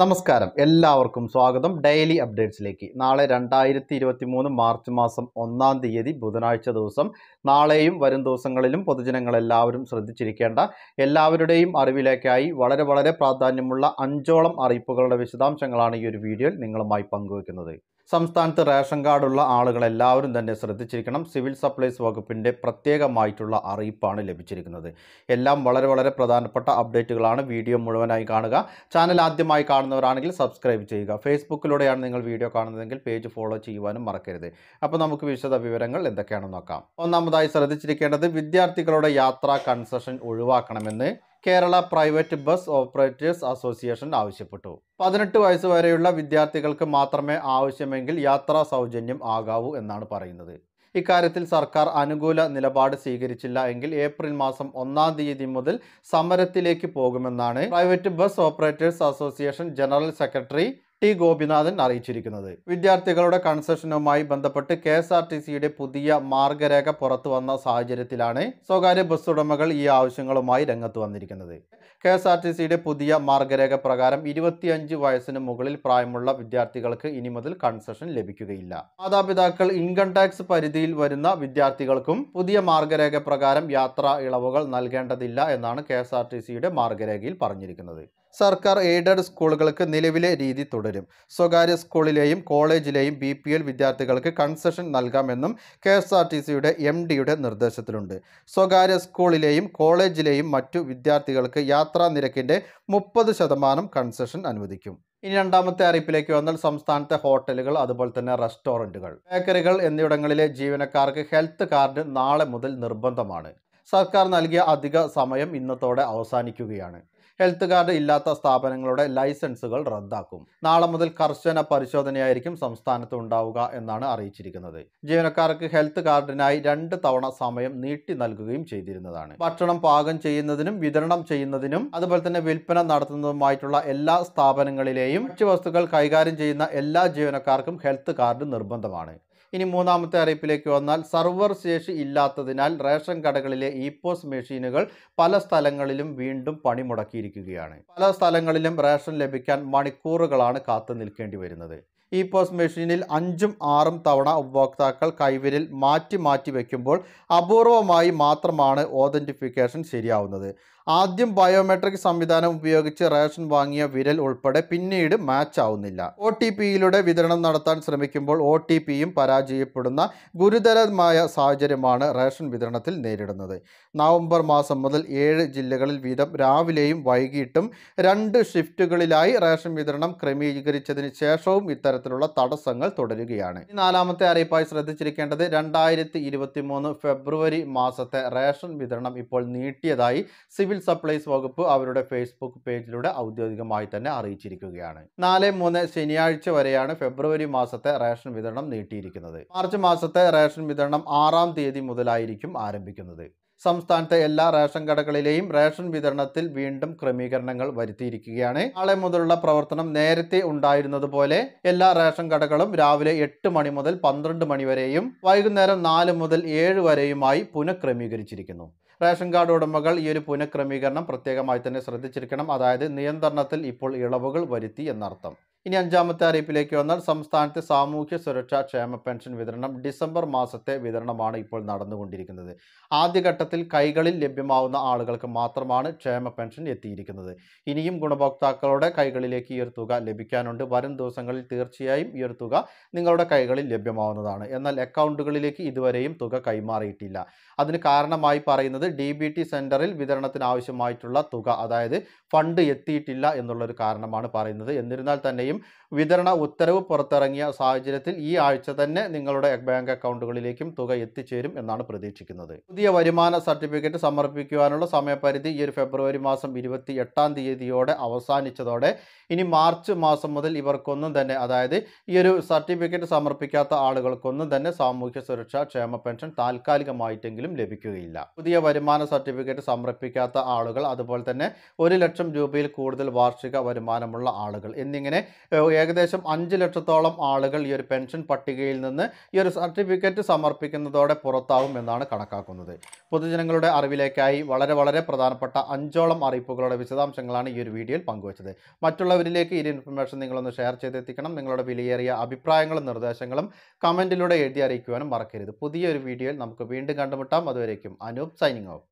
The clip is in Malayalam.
നമസ്കാരം എല്ലാവർക്കും സ്വാഗതം ഡെയിലി അപ്ഡേറ്റ്സിലേക്ക് നാളെ രണ്ടായിരത്തി ഇരുപത്തി മൂന്ന് മാർച്ച് മാസം ഒന്നാം തീയതി ബുധനാഴ്ച ദിവസം നാളെയും വരും ദിവസങ്ങളിലും പൊതുജനങ്ങളെല്ലാവരും ശ്രദ്ധിച്ചിരിക്കേണ്ട എല്ലാവരുടെയും അറിവിലേക്കായി വളരെ വളരെ പ്രാധാന്യമുള്ള അഞ്ചോളം അറിയിപ്പുകളുടെ വിശദാംശങ്ങളാണ് ഈ ഒരു വീഡിയോയിൽ നിങ്ങളുമായി പങ്കുവയ്ക്കുന്നത് സംസ്ഥാനത്ത് റേഷൻ കാർഡുള്ള ആളുകൾ എല്ലാവരും തന്നെ ശ്രദ്ധിച്ചിരിക്കണം സിവിൽ സപ്ലൈസ് വകുപ്പിൻ്റെ പ്രത്യേകമായിട്ടുള്ള അറിയിപ്പാണ് ലഭിച്ചിരിക്കുന്നത് എല്ലാം വളരെ വളരെ പ്രധാനപ്പെട്ട അപ്ഡേറ്റുകളാണ് വീഡിയോ മുഴുവനായി കാണുക ചാനൽ ആദ്യമായി കാണുന്നവരാണെങ്കിൽ സബ്സ്ക്രൈബ് ചെയ്യുക ഫേസ്ബുക്കിലൂടെയാണ് നിങ്ങൾ വീഡിയോ കാണുന്നതെങ്കിൽ പേജ് ഫോളോ ചെയ്യുവാനും മറക്കരുത് അപ്പോൾ നമുക്ക് വിശദ വിവരങ്ങൾ എന്തൊക്കെയാണെന്ന് നോക്കാം ഒന്നാമതായി ശ്രദ്ധിച്ചിരിക്കേണ്ടത് വിദ്യാർത്ഥികളുടെ യാത്രാ കൺസെഷൻ ഒഴിവാക്കണമെന്ന് Kerala private bus operators association ആവശ്യപ്പെട്ടു പതിനെട്ട് വയസ്സ് വരെയുള്ള വിദ്യാർത്ഥികൾക്ക് മാത്രമേ ആവശ്യമെങ്കിൽ യാത്രാ സൗജന്യം ആകാവൂ എന്നാണ് പറയുന്നത് ഇക്കാര്യത്തിൽ സർക്കാർ അനുകൂല നിലപാട് സ്വീകരിച്ചില്ല എങ്കിൽ ഏപ്രിൽ മാസം ഒന്നാം തീയതി മുതൽ സമരത്തിലേക്ക് പോകുമെന്നാണ് private bus operators association general secretary T Gopinathan അറിയിച്ചിരിക്കുന്നത് വിദ്യാർത്ഥികളുടെ കൺസെഷനുമായി ബന്ധപ്പെട്ട് കെ എസ് ആർ ടി സിയുടെ പുതിയ മാർഗരേഖ പുറത്തു വന്ന സാഹചര്യത്തിലാണ് സ്വകാര്യ ബസ് ഉടമകൾ ഈ ആവശ്യങ്ങളുമായി രംഗത്ത് വന്നിരിക്കുന്നത് കെ എസ് ആർ ടി സിയുടെ പുതിയ മാർഗരേഖ പ്രകാരം ഇരുപത്തിയഞ്ച് വയസ്സിന് മുകളിൽ പ്രായമുള്ള വിദ്യാർത്ഥികൾക്ക് ഇനി മുതൽ കൺസെഷൻ ലഭിക്കുകയില്ല മാതാപിതാക്കൾ ഇൻകം ടാക്സ് പരിധിയിൽ വരുന്ന വിദ്യാർത്ഥികൾക്കും പുതിയ മാർഗരേഖ പ്രകാരം യാത്രാ ഇളവുകൾ നൽകേണ്ടതില്ല എന്നാണ് കെ എസ് ആർ ടി സിയുടെ മാർഗരേഖയിൽ പറഞ്ഞിരിക്കുന്നത് സർക്കാർ എയ്ഡഡ് സ്കൂളുകൾക്ക് നിലവിലെ രീതി തുടരും സ്വകാര്യ സ്കൂളിലെയും കോളേജിലെയും ബി പി എൽ വിദ്യാർത്ഥികൾക്ക് കൺസെഷൻ നൽകാമെന്നും കെ എസ് ആർ ടി സിയുടെ എം ഡിയുടെ നിർദ്ദേശത്തിലുണ്ട് സ്വകാര്യ സ്കൂളിലെയും കോളേജിലെയും മറ്റു വിദ്യാർത്ഥികൾക്ക് യാത്രാ നിരക്കിൻ്റെ മുപ്പത് ശതമാനം കൺസെഷൻ അനുവദിക്കും ഇനി രണ്ടാമത്തെ അറിയിപ്പിലേക്ക് വന്നാൽ സംസ്ഥാനത്തെ ഹോട്ടലുകൾ അതുപോലെ തന്നെ റെസ്റ്റോറൻറ്റുകൾ ബേക്കറികൾ എന്നിവിടങ്ങളിലെ ജീവനക്കാർക്ക് ഹെൽത്ത് കാർഡ് നാളെ മുതൽ നിർബന്ധമാണ് സർക്കാർ നൽകിയ അധിക സമയം ഇന്നത്തോടെ അവസാനിക്കുകയാണ് ഹെൽത്ത് കാർഡ് ഇല്ലാത്ത സ്ഥാപനങ്ങളുടെ ലൈസൻസുകൾ റദ്ദാക്കും നാളെ മുതൽ കർശന പരിശോധനയായിരിക്കും സംസ്ഥാനത്ത് ഉണ്ടാവുക എന്നാണ് അറിയിച്ചിരിക്കുന്നത് ജീവനക്കാർക്ക് ഹെൽത്ത് കാർഡിനായി രണ്ട് തവണ സമയം നീട്ടി നൽകുകയും ചെയ്തിരുന്നതാണ് ഭക്ഷണം പാകം ചെയ്യുന്നതിനും വിതരണം ചെയ്യുന്നതിനും അതുപോലെ തന്നെ വിൽപ്പന നടത്തുന്നതുമായിട്ടുള്ള എല്ലാ സ്ഥാപനങ്ങളിലെയും ഭക്ഷ്യവസ്തുക്കൾ കൈകാര്യം ചെയ്യുന്ന എല്ലാ ജീവനക്കാർക്കും ഹെൽത്ത് കാർഡ് നിർബന്ധമാണ് ഇനി മൂന്നാമത്തെ അറിയിപ്പിലേക്ക് വന്നാൽ സർവർ ശേഷി ഇല്ലാത്തതിനാൽ റേഷൻ കടകളിലെ ഇ പോസ് മെഷീനുകൾ പല സ്ഥലങ്ങളിലും വീണ്ടും പണിമുടക്കിയിരിക്കുകയാണ് പല സ്ഥലങ്ങളിലും റേഷൻ ലഭിക്കാൻ മണിക്കൂറുകളാണ് കാത്തു നിൽക്കേണ്ടി വരുന്നത് ഇ പോസ് മെഷീനിൽ അഞ്ചും ആറും തവണ ഉപഭോക്താക്കൾ കൈവിരൽ മാറ്റി മാറ്റി വയ്ക്കുമ്പോൾ അപൂർവമായി മാത്രമാണ് ഓതൻറ്റിഫിക്കേഷൻ ശരിയാവുന്നത് ആദ്യം ബയോമെട്രിക് സംവിധാനം ഉപയോഗിച്ച് റേഷൻ വാങ്ങിയ വിരൽ ഉൾപ്പെടെ പിന്നീട് മാച്ച് ആവുന്നില്ല ഒ ടി പിയിലൂടെ വിതരണം നടത്താൻ ശ്രമിക്കുമ്പോൾ ഒ ടി പിയും പരാജയപ്പെടുന്ന ഗുരുതരമായ സാഹചര്യമാണ് റേഷൻ വിതരണത്തിൽ നേരിടുന്നത് നവംബർ മാസം മുതൽ ഏഴ് ജില്ലകളിൽ വീതം രാവിലെയും വൈകിട്ടും രണ്ട് ഷിഫ്റ്റുകളിലായി റേഷൻ വിതരണം ക്രമീകരിച്ചതിന് ശേഷവും ഇത്തരത്തിലുള്ള തടസ്സങ്ങൾ തുടരുകയാണ് നാലാമത്തെ അറിയിപ്പായി ശ്രദ്ധിച്ചിരിക്കേണ്ടത് രണ്ടായിരത്തി ഫെബ്രുവരി മാസത്തെ റേഷൻ വിതരണം ഇപ്പോൾ നീട്ടിയതായി സിവിൽ സപ്ലൈസ് വകുപ്പ് അവരുടെ ഫേസ്ബുക്ക് പേജിലൂടെ ഔദ്യോഗികമായി തന്നെ അറിയിച്ചിരിക്കുകയാണ് നാല് മൂന്ന് ശനിയാഴ്ച വരെയാണ് ഫെബ്രുവരി മാസത്തെ റേഷൻ വിതരണം നീട്ടിയിരിക്കുന്നത് മാർച്ച് മാസത്തെ റേഷൻ വിതരണം ആറാം തീയതി മുതലായിരിക്കും ആരംഭിക്കുന്നത് സംസ്ഥാനത്തെ എല്ലാ റേഷൻ കടകളിലെയും റേഷൻ വിതരണത്തിൽ വീണ്ടും ക്രമീകരണങ്ങൾ വരുത്തിയിരിക്കുകയാണ് നാളെ മുതലുള്ള പ്രവർത്തനം നേരത്തെ ഉണ്ടായിരുന്നതുപോലെ എല്ലാ റേഷൻ കടകളും രാവിലെ എട്ട് മണി മുതൽ പന്ത്രണ്ട് മണി വരെയും വൈകുന്നേരം നാല് മുതൽ ഏഴ് വരെയുമായി പുനഃക്രമീകരിച്ചിരിക്കുന്നു റേഷൻ കാർഡ് ഉടമകൾ ഈ ഒരു പുനഃക്രമീകരണം പ്രത്യേകമായി തന്നെ ശ്രദ്ധിച്ചിരിക്കണം അതായത് നിയന്ത്രണത്തിൽ ഇപ്പോൾ ഇളവുകൾ വരുത്തി എന്നർത്ഥം ഇനി അഞ്ചാമത്തെ അറിയിപ്പിലേക്ക് വന്നാൽ സംസ്ഥാനത്തെ സാമൂഹ്യ സുരക്ഷാ ക്ഷേമ പെൻഷൻ വിതരണം ഡിസംബർ മാസത്തെ വിതരണമാണ് ഇപ്പോൾ നടന്നുകൊണ്ടിരിക്കുന്നത് ആദ്യഘട്ടത്തിൽ കൈകളിൽ ലഭ്യമാവുന്ന ആളുകൾക്ക് മാത്രമാണ് ക്ഷേമ പെൻഷൻ എത്തിയിരിക്കുന്നത് ഇനിയും ഗുണഭോക്താക്കളുടെ കൈകളിലേക്ക് ഈ ഒരു തുക ലഭിക്കാനുണ്ട് വരും ദിവസങ്ങളിൽ തീർച്ചയായും ഈ ഒരു തുക നിങ്ങളുടെ കൈകളിൽ ലഭ്യമാവുന്നതാണ് എന്നാൽ അക്കൗണ്ടുകളിലേക്ക് ഇതുവരെയും തുക കൈമാറിയിട്ടില്ല അതിന് കാരണമായി പറയുന്നത് ഡി ബി ടി സെൻറ്ററിൽ വിതരണത്തിന് ആവശ്യമായിട്ടുള്ള തുക അതായത് ഫണ്ട് എത്തിയിട്ടില്ല എന്നുള്ളൊരു കാരണമാണ് പറയുന്നത് എന്നിരുന്നാൽ തന്നെയും ഇനിയും വിതരണ ഉത്തരവ് പുറത്തിറങ്ങിയ സാഹചര്യത്തിൽ ഈ ആഴ്ച തന്നെ നിങ്ങളുടെ ബാങ്ക് അക്കൗണ്ടുകളിലേക്കും തുക എത്തിച്ചേരും എന്നാണ് പ്രതീക്ഷിക്കുന്നത് പുതിയ വരുമാന സർട്ടിഫിക്കറ്റ് സമർപ്പിക്കുവാനുള്ള സമയപരിധി ഈ ഒരു ഫെബ്രുവരി മാസം ഇരുപത്തി എട്ടാം തീയതിയോടെ അവസാനിച്ചതോടെ ഇനി മാർച്ച് മാസം മുതൽ ഇവർക്കൊന്നും തന്നെ അതായത് ഈ ഒരു സർട്ടിഫിക്കറ്റ് സമർപ്പിക്കാത്ത ആളുകൾക്കൊന്നും തന്നെ സാമൂഹ്യ സുരക്ഷാ ക്ഷേമ പെൻഷൻ താൽക്കാലികമായിട്ടെങ്കിലും ലഭിക്കുകയില്ല പുതിയ വരുമാന സർട്ടിഫിക്കറ്റ് സമർപ്പിക്കാത്ത ആളുകൾ അതുപോലെ തന്നെ ഒരു ലക്ഷം രൂപയിൽ കൂടുതൽ വാർഷിക വരുമാനമുള്ള ആളുകൾ എന്നിങ്ങനെ ഏകദേശം അഞ്ച് ലക്ഷത്തോളം ആളുകൾ ഈ ഒരു പെൻഷൻ പട്ടികയിൽ നിന്ന് ഈ ഒരു സർട്ടിഫിക്കറ്റ് സമർപ്പിക്കുന്നതോടെ പുറത്താവും എന്നാണ് കണക്കാക്കുന്നത് പൊതുജനങ്ങളുടെ അറിവിലേക്കായി വളരെ വളരെ പ്രധാനപ്പെട്ട അഞ്ചോളം അറിയിപ്പുകളുടെ വിശദാംശങ്ങളാണ് ഈ ഒരു വീഡിയോയിൽ പങ്കുവച്ചത് മറ്റുള്ളവരിലേക്ക് ഈ ഇൻഫർമേഷൻ നിങ്ങളൊന്ന് ഷെയർ ചെയ്തെത്തിക്കണം നിങ്ങളുടെ വിലയേറിയ അഭിപ്രായങ്ങളും നിർദ്ദേശങ്ങളും കമൻറ്റിലൂടെ എഴുതി അറിയിക്കുവാനും മറക്കരുത് പുതിയൊരു വീഡിയോയിൽ നമുക്ക് വീണ്ടും കണ്ടുമുട്ടാം അതുവരേക്കും അനൂപ് സൈനിങ് ഓഫ്